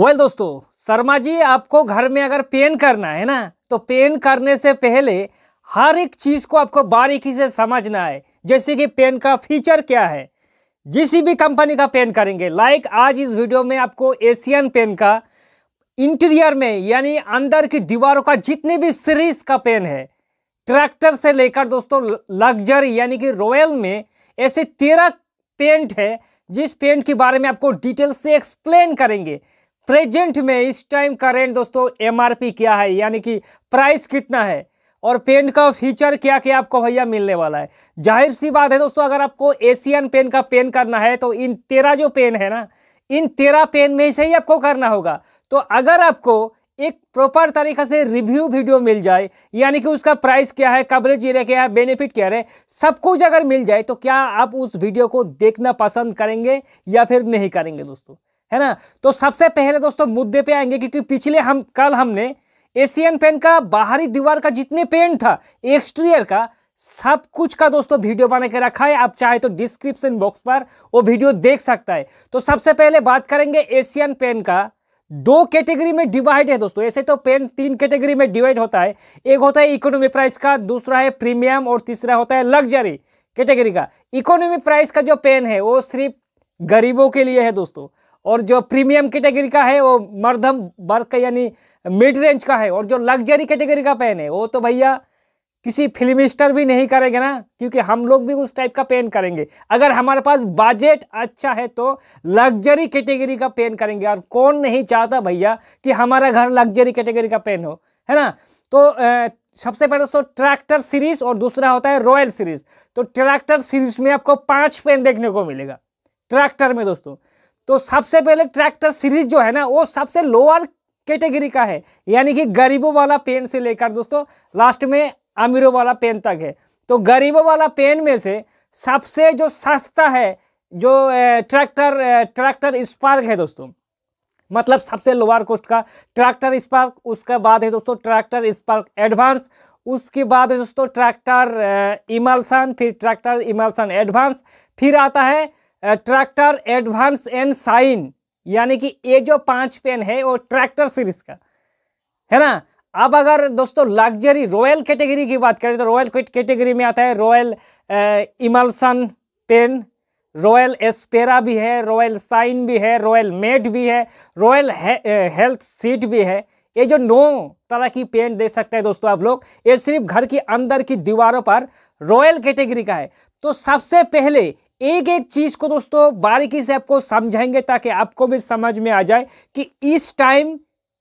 well well, दोस्तों शर्मा जी आपको घर में अगर पेन करना है ना तो पेन करने से पहले हर एक चीज़ को आपको बारीकी से समझना है जैसे कि पेन का फीचर क्या है जिस भी कंपनी का पेन करेंगे लाइक आज इस वीडियो में आपको एशियन पेन का इंटीरियर में यानी अंदर की दीवारों का जितने भी सीरीज का पेन है ट्रैक्टर से लेकर दोस्तों लग्जरी यानी कि रॉयल में ऐसे तेरह पेंट है जिस पेंट के बारे में आपको डिटेल से एक्सप्लेन करेंगे प्रेजेंट में इस टाइम करेंट दोस्तों एमआरपी क्या है यानी कि प्राइस कितना है और पेन का फीचर क्या क्या आपको भैया मिलने वाला है जाहिर सी बात है दोस्तों अगर आपको एशियन पेन का पेन करना है तो इन तेरह जो पेन है ना इन तेरह पेन में से ही आपको करना होगा तो अगर आपको एक प्रॉपर तरीके से रिव्यू वीडियो मिल जाए यानी कि उसका प्राइस क्या है कवरेज एरिया क्या है बेनिफिट क्या है सब कुछ अगर मिल जाए तो क्या आप उस वीडियो को देखना पसंद करेंगे या फिर नहीं करेंगे दोस्तों है ना तो सबसे पहले दोस्तों मुद्दे पे आएंगे क्योंकि पिछले हम कल हमने एशियन पेन का बाहरी दीवार का जितने पेन था एक्सटीरियर का सब कुछ का दोस्तों वीडियो बना के रखा है आप चाहे तो डिस्क्रिप्शन बॉक्स पर वो वीडियो देख सकता है तो सबसे पहले बात करेंगे एशियन पेन का दो कैटेगरी में डिवाइड है दोस्तों ऐसे तो पेन तीन कैटेगरी में डिवाइड होता है एक होता है इकोनॉमी प्राइस का दूसरा है प्रीमियम और तीसरा होता है लग्जरी कैटेगरी का इकोनॉमी प्राइस का जो पेन है वो सिर्फ गरीबों के लिए है दोस्तों और जो प्रीमियम कैटेगरी का है वो मर्दम वर्ग का यानी मिड रेंज का है और जो लग्जरी कैटेगरी का पेन है वो तो भैया किसी फिल्म स्टार भी नहीं करेंगे ना क्योंकि हम लोग भी उस टाइप का पेन करेंगे अगर हमारे पास बजट अच्छा है तो लग्जरी कैटेगरी का पेन करेंगे और कौन नहीं चाहता भैया कि हमारा घर लग्जरी कैटेगरी का पेन हो है ना तो सबसे पहले तो ट्रैक्टर सीरीज और दूसरा होता है रॉयल सीरीज तो ट्रैक्टर सीरीज में आपको पांच पेन देखने को मिलेगा ट्रैक्टर में दोस्तों तो सबसे पहले ट्रैक्टर सीरीज जो है ना वो सबसे लोअर कैटेगरी का है यानी कि गरीबों वाला पेन से लेकर दोस्तों लास्ट में अमीरों वाला पेन तक है तो गरीबों वाला पेन में से सबसे जो सस्ता है जो ट्रैक्टर ट्रैक्टर स्पार्क है दोस्तों मतलब सबसे लोअर कॉस्ट का ट्रैक्टर स्पार्क उसके बाद है दोस्तों ट्रैक्टर स्पार्क एडवांस उसके बाद है दोस्तों ट्रैक्टर इमल्सन फिर ट्रैक्टर इमल्सन एडवांस फिर आता है ट्रैक्टर एडवांस एंड साइन यानी कि ये जो पांच पेन है वो ट्रैक्टर सीरीज का है ना अब अगर दोस्तों लग्जरी रॉयल कैटेगरी की बात करें तो रॉयल कैटेगरी में आता है royal emulsion paint royal aspira भी है रॉयल साइन भी है रॉयल मेट भी है रॉयल हेल्थ सीट भी है ये जो नौ तरह की पेंट दे सकते हैं दोस्तों आप लोग ये सिर्फ घर के अंदर की दीवारों पर रॉयल कैटेगरी का है तो सबसे पहले एक एक चीज़ को दोस्तों बारीकी से आपको समझाएंगे ताकि आपको भी समझ में आ जाए कि इस टाइम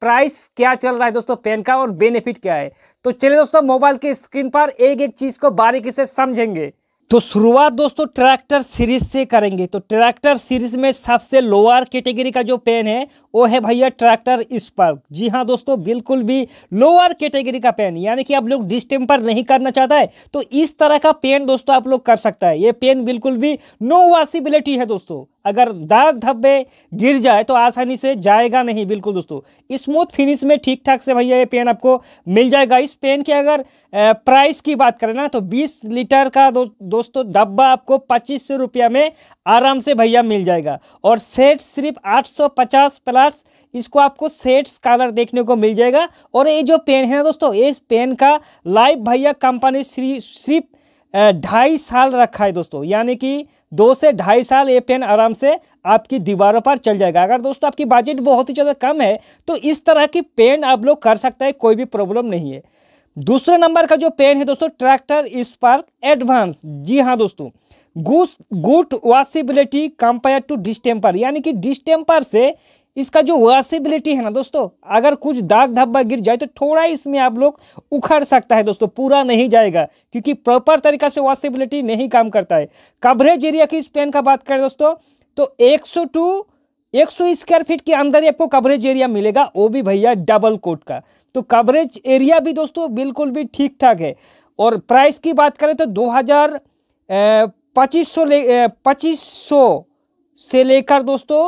प्राइस क्या चल रहा है दोस्तों पेन का और बेनिफिट क्या है तो चलिए दोस्तों मोबाइल की स्क्रीन पर एक एक चीज़ को बारीकी से समझेंगे तो शुरुआत दोस्तों ट्रैक्टर सीरीज से करेंगे तो ट्रैक्टर सीरीज में सबसे लोअर कैटेगरी का जो पेन है वो है भैया ट्रैक्टर स्पार्क जी हाँ दोस्तों बिल्कुल भी लोअर कैटेगरी का पेन यानी कि आप लोग डिस्टेम्पर नहीं करना चाहता है तो इस तरह का पेन दोस्तों आप लोग कर सकता है ये पेन बिल्कुल भी नो वॉसिबिलिटी है दोस्तों अगर दाग धब्बे गिर जाए तो आसानी से जाएगा नहीं बिल्कुल दोस्तों स्मूथ फिनिश में ठीक ठाक से भैया ये पेन आपको मिल जाएगा इस पेन के अगर प्राइस की बात करें ना तो 20 लीटर का दो, दोस्तों डब्बा आपको पच्चीस सौ रुपया में आराम से भैया मिल जाएगा और सेट सिर्फ 850 प्लस इसको आपको सेट्स कलर देखने को मिल जाएगा और ये जो पेन है ना दोस्तों इस पेन का लाइव भैया कंपनी सिर्फ ढाई साल रखा है दोस्तों यानी कि दो से ढाई साल ये पेन आराम से आपकी दीवारों पर चल जाएगा अगर दोस्तों आपकी बजट बहुत ही ज़्यादा कम है तो इस तरह की पेन आप लोग कर सकता है कोई भी प्रॉब्लम नहीं है दूसरे नंबर का जो पेन है दोस्तों ट्रैक्टर स्पार्क एडवांस जी हाँ दोस्तों गुस good washability compare to distemper यानी कि डिस्टेम्पर से इसका जो वॉसिबिलिटी है ना दोस्तों अगर कुछ दाग धब्बा गिर जाए तो थोड़ा इसमें आप लोग उखड़ सकता है दोस्तों पूरा नहीं जाएगा क्योंकि प्रॉपर तरीका से वॉसिबिलिटी नहीं काम करता है कवरेज एरिया की इस पेन का बात करें दोस्तों तो 102 सौ स्क्वायर फीट के अंदर ही आपको कवरेज एरिया मिलेगा वो भी भैया डबल कोट का तो कवरेज एरिया भी दोस्तों बिल्कुल भी ठीक ठाक है और प्राइस की बात करें तो दो हज़ार पच्चीस सौ ले पच्चीस सौ से लेकर दोस्तों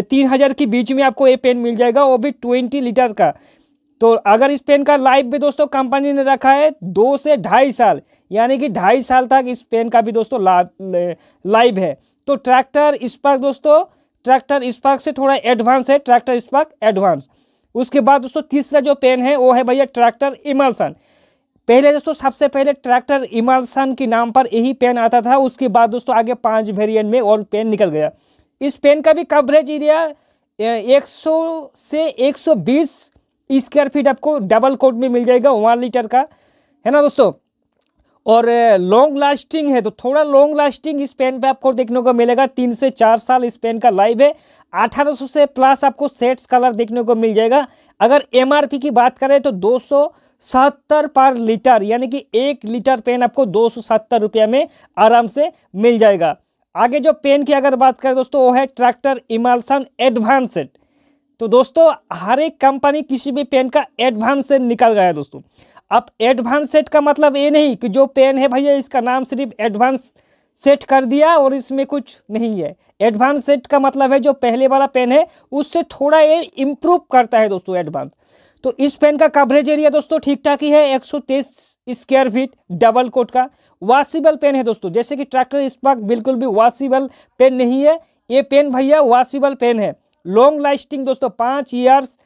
तीन हज़ार के बीच में आपको ये पेन मिल जाएगा वो भी ट्वेंटी लीटर का तो अगर इस पेन का लाइफ भी दोस्तों कंपनी ने रखा है दो से ढाई साल यानी कि ढाई साल तक इस पेन का भी दोस्तों लाइव है तो ट्रैक्टर स्पार्क दोस्तों ट्रैक्टर स्पार्क से थोड़ा एडवांस है ट्रैक्टर स्पार्क एडवांस उसके बाद दोस्तों तीसरा जो पेन है वो है भैया ट्रैक्टर इमल्सन पहले दोस्तों सबसे पहले ट्रैक्टर इमल्सन के नाम पर यही पेन आता था उसके बाद दोस्तों आगे पांच वेरिएंट में और पेन निकल गया इस पेन का भी कवरेज एरिया 100 से 120 स्क्वायर फीट आपको डबल कोट में मिल जाएगा वन लीटर का है ना दोस्तों और लॉन्ग लास्टिंग है तो थोड़ा लॉन्ग लास्टिंग इस पेन पे आपको देखने को मिलेगा तीन से चार साल इस पेन का लाइव है अठारह से प्लस आपको सेट्स कलर देखने को मिल जाएगा अगर एम की बात करें तो दो सत्तर पर लीटर यानी कि एक लीटर पेन आपको दो सौ सत्तर रुपया में आराम से मिल जाएगा आगे जो पेन की अगर बात करें दोस्तों वो है ट्रैक्टर एडवांस एडवांसड तो दोस्तों हर एक कंपनी किसी भी पेन का एडवांसड निकल गया है दोस्तों अब एडवांस सेट का मतलब ये नहीं कि जो पेन है भैया इसका नाम सिर्फ एडवांस सेट कर दिया और इसमें कुछ नहीं है एडवांस सेट का मतलब है जो पहले वाला पेन है उससे थोड़ा ये इम्प्रूव करता है दोस्तों एडवांस तो इस पेन का कवरेज एरिया दोस्तों ठीक ठाक ही है 123 स्क्वायर फीट डबल कोट का वासीबल पेन है दोस्तों जैसे कि ट्रैक्टर इस पर बिल्कुल भी वासीबल पेन नहीं है ये पेन भैया वासीबल पेन है लॉन्ग लास्टिंग दोस्तों पाँच ईयर्स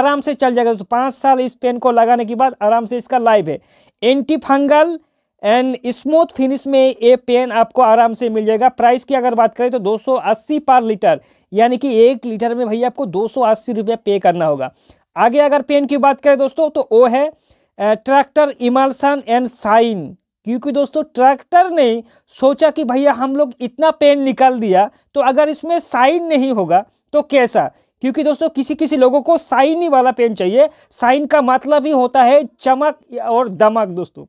आराम से चल जाएगा दोस्तों पाँच साल इस पेन को लगाने के बाद आराम से इसका लाइव है anti fungal and smooth finish में ये पेन आपको आराम से मिल जाएगा प्राइस की अगर बात करें तो 280 पर लीटर यानी कि एक लीटर में भैया आपको दो सौ पे करना होगा आगे अगर पेन की बात करें दोस्तों तो वो है ट्रैक्टर इमालसन एंड साइन क्योंकि दोस्तों ट्रैक्टर ने सोचा कि भैया हम लोग इतना पेन निकाल दिया तो अगर इसमें साइन नहीं होगा तो कैसा क्योंकि दोस्तों किसी किसी लोगों को साइन ही वाला पेन चाहिए साइन का मतलब ही होता है चमक और दमक दोस्तों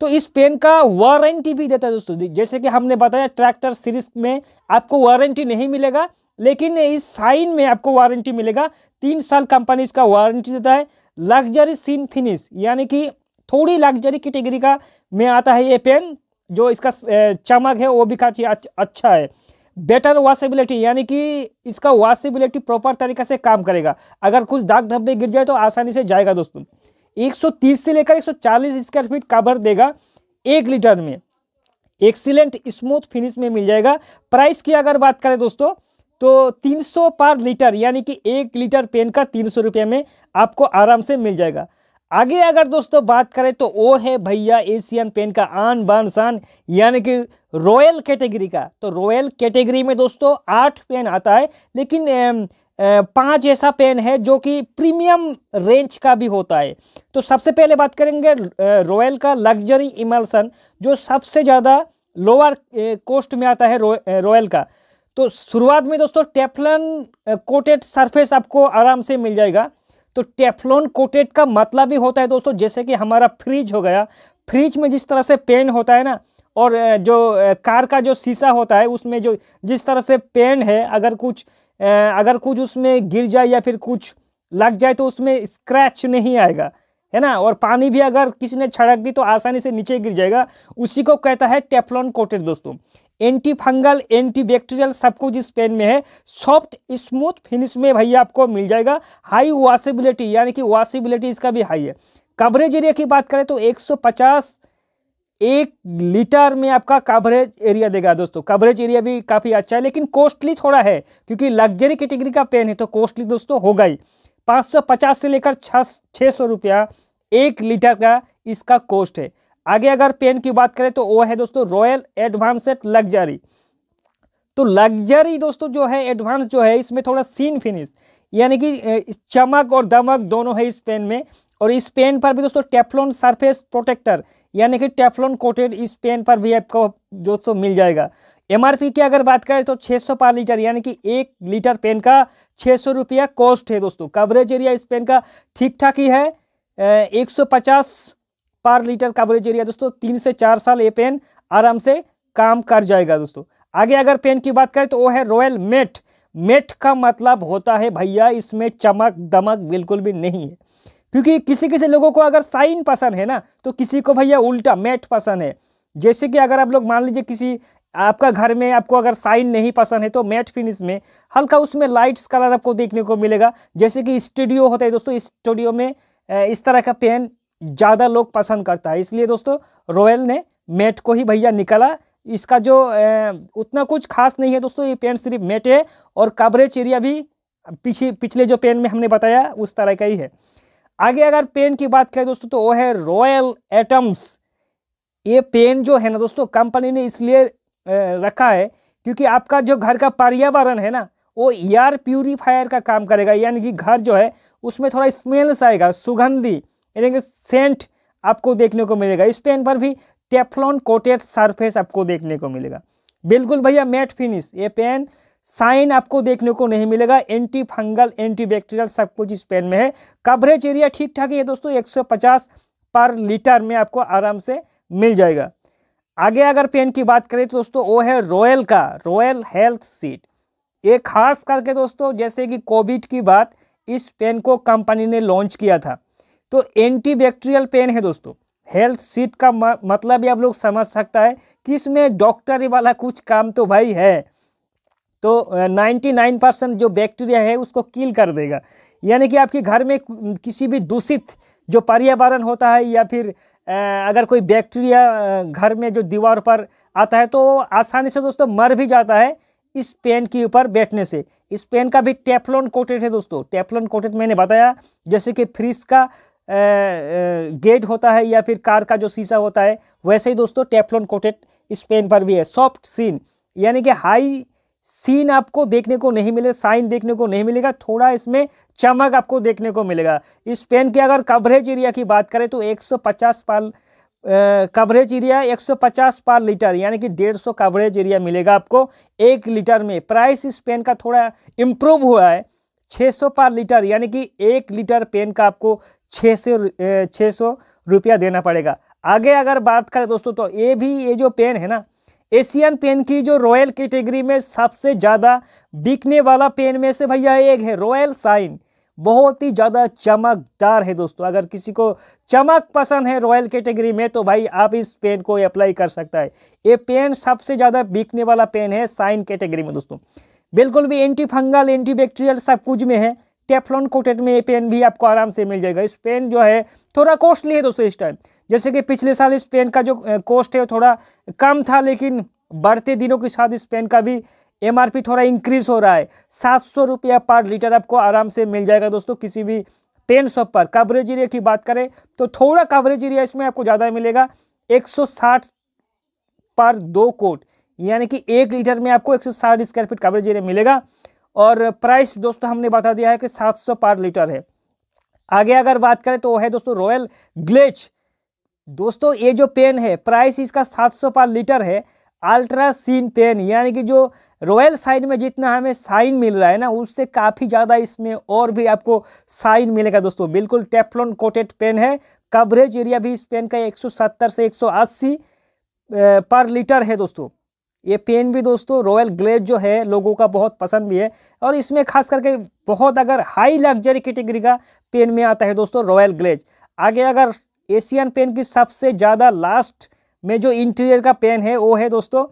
तो इस पेन का वारंटी भी देता है दोस्तों जैसे कि हमने बताया ट्रैक्टर सीरीज में आपको वारंटी नहीं मिलेगा लेकिन इस साइन में आपको वारंटी मिलेगा तीन साल कंपनी इसका वारंटी देता है लग्जरी सीन फिनिश यानी कि थोड़ी लग्जरी कैटेगरी का में आता है ये पेन जो इसका चमक है वो भी काफ़ी अच्छा है बेटर वॉशेबिलिटी यानी कि इसका वॉशिबिलिटी प्रॉपर तरीके से काम करेगा अगर कुछ दाग धब्बे गिर जाए तो आसानी से जाएगा दोस्तों 130 से लेकर 140 स्क्वायर फीट कवर देगा एक लीटर में एक्सीलेंट स्मूथ फिनिश में मिल जाएगा प्राइस की अगर बात करें दोस्तों तो 300 पर लीटर यानी कि एक लीटर पेन का तीन सौ रुपये में आपको आराम से मिल जाएगा आगे अगर दोस्तों बात करें तो वो है भैया एशियन पेन का आन बान शान यानी कि रॉयल कैटेगरी का तो रॉयल कैटेगरी में दोस्तों आठ पेन आता है लेकिन एम, पांच ऐसा पेन है जो कि प्रीमियम रेंज का भी होता है तो सबसे पहले बात करेंगे रॉयल का लग्जरी इमल्सन जो सबसे ज़्यादा लोअर कॉस्ट में आता है रॉयल का तो शुरुआत में दोस्तों टेफलन कोटेड सरफेस आपको आराम से मिल जाएगा तो टेफलोन कोटेड का मतलब भी होता है दोस्तों जैसे कि हमारा फ्रिज हो गया फ्रिज में जिस तरह से पेन होता है ना और जो कार का जो शीशा होता है उसमें जो जिस तरह से पेन है अगर कुछ अगर कुछ उसमें गिर जाए या फिर कुछ लग जाए तो उसमें स्क्रैच नहीं आएगा है ना और पानी भी अगर किसी ने छड़क दी तो आसानी से नीचे गिर जाएगा उसी को कहता है टेफलॉन कोटेड दोस्तों एंटी फंगल एंटी बैक्टीरियल सब कुछ इस पेन में है सॉफ्ट स्मूथ फिनिश में भैया आपको मिल जाएगा हाई वॉशेबिलिटी यानी कि वॉशेबिलिटी इसका भी हाई है कवरेज एरिया की बात करें तो 150 एक लीटर में आपका कवरेज एरिया देगा दोस्तों कवरेज एरिया भी काफ़ी अच्छा है लेकिन कॉस्टली थोड़ा है क्योंकि लग्जरी कैटेगरी का पेन है तो कॉस्टली दोस्तों होगा ही पाँच से लेकर छः छः सौ रुपया एक लीटर का इसका कॉस्ट है आगे अगर पेन की बात करें तो वो है दोस्तों रॉयल एडवांस लग्जरी तो लग्जरी दोस्तों जो है एडवांस जो है इसमें थोड़ा सीन फिनिश यानी कि चमक और दमक दोनों है इस पेन में और इस पेन पर भी दोस्तों टेफ्लॉन सरफेस प्रोटेक्टर यानी कि टेफ्लॉन कोटेड इस पेन पर भी आपको दोस्तों मिल जाएगा एमआरपी की अगर बात करें तो 600 पर लीटर यानी कि एक लीटर पेन का छः सौ रुपया कॉस्ट है दोस्तों कवरेज एरिया इस पेन का ठीक ठाक ही है एक सौ पचास पर लीटर कवरेज एरिया दोस्तों तीन से चार साल ये पेन आराम से काम कर जाएगा दोस्तों आगे अगर पेन की बात करें तो वो है रॉयल मेट मेट का मतलब होता है भैया इसमें चमक दमक बिल्कुल भी नहीं है क्योंकि किसी किसी लोगों को अगर साइन पसंद है ना तो किसी को भैया उल्टा मेट पसंद है जैसे कि अगर आप लोग मान लीजिए किसी आपका घर में आपको अगर साइन नहीं पसंद है तो मैट फिनिश में हल्का उसमें लाइट्स कलर आपको देखने को मिलेगा जैसे कि स्टूडियो होता है दोस्तों स्टूडियो में इस तरह का पेन ज़्यादा लोग पसंद करता है इसलिए दोस्तों रॉयल ने मेट को ही भैया निकाला इसका जो उतना कुछ खास नहीं है दोस्तों ये पेन सिर्फ मेट है और कवरेज एरिया भी पीछे पिछले जो पेन में हमने बताया उस तरह का ही है आगे अगर पेन की बात करें दोस्तों तो वो है रॉयल एटम्स ये पेन जो है ना दोस्तों कंपनी ने इसलिए रखा है क्योंकि आपका जो घर का पर्यावरण है ना वो एयर प्यूरीफायर का काम करेगा यानी कि घर जो है उसमें थोड़ा स्मेल्स आएगा सुगंधी यानी कि सेंट आपको देखने को मिलेगा इस पेन पर भी टेफ्लॉन कोटेड सरफेस आपको देखने को मिलेगा बिल्कुल भैया मैट फिनिश ये पेन साइन आपको देखने को नहीं मिलेगा एंटी फंगल एंटी बैक्टीरियल सब कुछ इस पेन में है कवरेज एरिया ठीक ठाक है दोस्तों 150 पर लीटर में आपको आराम से मिल जाएगा आगे अगर पेन की बात करें तो दोस्तों वो है रॉयल का रॉयल हेल्थ सीट ये खास करके दोस्तों जैसे कि कोविड की बात इस पेन को कंपनी ने लॉन्च किया था तो एंटीबैक्टीरियल पेन है दोस्तों हेल्थ सीट का मतलब भी आप लोग समझ सकता है कि इसमें डॉक्टरी वाला कुछ काम तो भाई है तो 99 परसेंट जो बैक्टीरिया है उसको किल कर देगा यानी कि आपके घर में किसी भी दूषित जो पर्यावरण होता है या फिर अगर कोई बैक्टीरिया घर में जो दीवार पर आता है तो आसानी से दोस्तों मर भी जाता है इस पेन के ऊपर बैठने से इस पेन का भी टेफलॉन कोटेड है दोस्तों टेफलॉन कोटेड मैंने बताया जैसे कि फ्रिज का गेट होता है या फिर कार का जो शीशा होता है वैसे ही दोस्तों टेफलॉन कोटेड इस पेन पर भी है सॉफ्ट सीन यानी कि हाई सीन आपको देखने को नहीं मिले साइन देखने को नहीं मिलेगा थोड़ा इसमें चमक आपको देखने को मिलेगा इस पेन की अगर कवरेज एरिया की बात करें तो 150 पाल कवरेज एरिया 150 पर लीटर यानी कि 150 कवरेज एरिया मिलेगा आपको एक लीटर में प्राइस इस पेन का थोड़ा इम्प्रूव हुआ है 600 पर लीटर यानी कि एक लीटर पेन का आपको छः सौ छः सौ रुपया देना पड़ेगा आगे अगर बात करें दोस्तों तो ये भी ये जो पेन है ना एशियन पेन की जो रॉयल कैटेगरी में सबसे ज़्यादा बिकने वाला पेन में से भैया एक है रॉयल साइन बहुत ही ज़्यादा चमकदार है दोस्तों अगर किसी को चमक पसंद है रॉयल कैटेगरी में तो भाई आप इस पेन को अप्लाई कर सकता है ये पेन सबसे ज़्यादा बिकने वाला पेन है साइन कैटेगरी में दोस्तों बिल्कुल भी एंटी फंगल एंटी बैक्टीरियल सब कुछ में है टेफलॉन कोटेड में ये पेन भी आपको आराम से मिल जाएगा इस पेन जो है थोड़ा कॉस्टली है दोस्तों इस टाइम जैसे कि पिछले साल इस पेन का जो कॉस्ट है थोड़ा कम था लेकिन बढ़ते दिनों के साथ इस पेन का भी एम थोड़ा इंक्रीज हो रहा है सात सौ रुपया पर लीटर आपको आराम से मिल जाएगा दोस्तों किसी भी पेन शॉप पर कवरेज एरिया की बात करें तो थोड़ा कवरेज एरिया इसमें आपको ज़्यादा मिलेगा 160 पर दो कोट यानी कि एक लीटर में आपको 160 स्क्वायर फीट कवरेज एरिया मिलेगा और प्राइस दोस्तों हमने बता दिया है कि सात सौ पर लीटर है आगे अगर बात करें तो वो है दोस्तों रॉयल ग्लेच दोस्तों ये जो पेन है प्राइस इसका सात सौ पर लीटर है अल्ट्रा सीन पेन यानी कि जो रॉयल साइन में जितना हमें साइन मिल रहा है ना उससे काफ़ी ज़्यादा इसमें और भी आपको साइन मिलेगा दोस्तों बिल्कुल टेफलॉन कोटेड पेन है कवरेज एरिया भी इस पेन का 170 से 180 पर लीटर है दोस्तों ये पेन भी दोस्तों रॉयल ग्लेज जो है लोगों का बहुत पसंद भी है और इसमें खास करके बहुत अगर हाई लग्जरी कैटेगरी का पेन में आता है दोस्तों रॉयल ग्लेज आगे अगर एशियन पेन की सबसे ज़्यादा लास्ट में जो इंटीरियर का पेन है वो है दोस्तों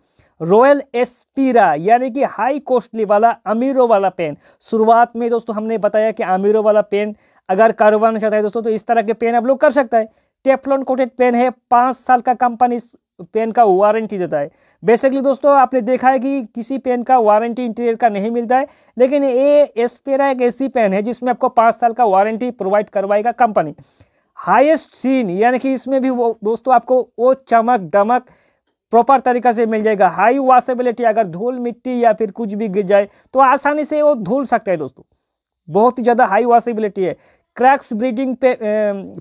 रॉयल एस्पीरा यानी कि हाई कॉस्टली वाला अमीरों वाला पेन शुरुआत में दोस्तों हमने बताया कि अमीरों वाला पेन अगर कारोबार में चाहता है दोस्तों तो इस तरह के पेन आप लोग कर सकता है टेफलॉन कोटेड पेन है पाँच साल का कंपनी पेन का वारंटी देता है बेसिकली दोस्तों आपने देखा है कि किसी पेन का वारंटी इंटीरियर का नहीं मिलता है लेकिन ये एस्पेरा एक ऐसी पेन है जिसमें आपको पाँच साल का वारंटी प्रोवाइड करवाएगा कंपनी हाईएस्ट सीन यानी कि इसमें भी वो दोस्तों आपको वो चमक दमक प्रॉपर तरीका से मिल जाएगा हाई वाशेबिलिटी अगर धूल मिट्टी या फिर कुछ भी गिर जाए तो आसानी से वो धूल सकता है दोस्तों बहुत ही ज़्यादा हाई वाशेबिलिटी है क्रैक्स ब्रीडिंग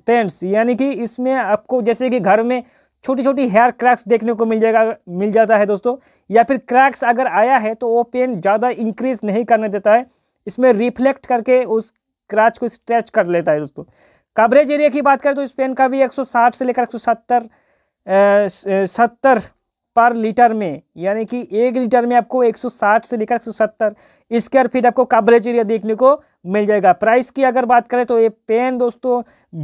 पेंट्स यानी कि इसमें आपको जैसे कि घर में छोटी छोटी हेयर क्रैक्स देखने को मिल जाएगा मिल जाता है दोस्तों या फिर क्रैक्स अगर आया है तो वो पेंट ज़्यादा इंक्रीज नहीं करने देता है इसमें रिफ्लेक्ट करके उस क्रैच को स्ट्रेच कर लेता है दोस्तों कवरेज एरिया की बात करें तो इस पेन का भी 160 से लेकर 170 सत्तर पर लीटर में यानी कि एक लीटर में आपको 160 से लेकर 170 स्क्वायर फीट आपको कवरेज एरिया देखने को मिल जाएगा प्राइस की अगर बात करें तो ये पेन दोस्तों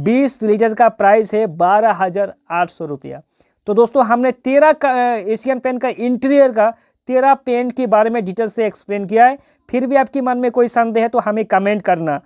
20 लीटर का प्राइस है बारह हजार आठ सौ रुपया तो दोस्तों हमने तेरह एशियन पेन का इंटीरियर का तेरह पेन के बारे में डिटेल से एक्सप्लेन किया है फिर भी आपके मन में कोई संदेह है तो हमें कमेंट करना